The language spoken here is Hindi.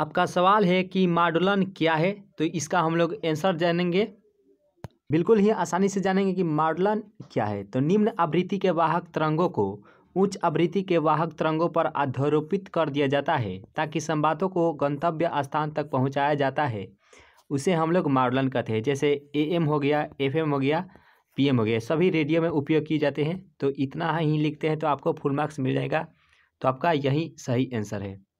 आपका सवाल है कि मॉडुलन क्या है तो इसका हम लोग आंसर जानेंगे बिल्कुल ही आसानी से जानेंगे कि मॉडुलन क्या है तो निम्न आवृत्ति के वाहक तरंगों को उच्च आवृत्ति के वाहक तरंगों पर अध्यारोपित कर दिया जाता है ताकि संवादों को गंतव्य स्थान तक पहुँचाया जाता है उसे हम लोग मॉडलन कहते हैं जैसे एम हो गया एफ एम हो गया पी एम हो गया सभी रेडियो में उपयोग किए जाते हैं तो इतना ही लिखते हैं तो आपको फुल मार्क्स मिल जाएगा तो आपका यही सही आंसर है